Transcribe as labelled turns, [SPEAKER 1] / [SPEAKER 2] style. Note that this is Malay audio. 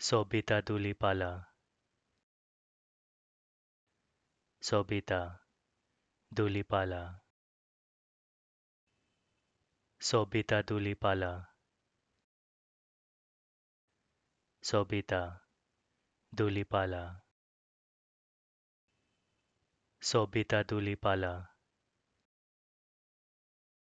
[SPEAKER 1] Sobita
[SPEAKER 2] Dulipala Sobita Dulipala Sobita Dulipala Sobita Dulipala Sobita Dulipala, Sobita
[SPEAKER 1] Dulipala.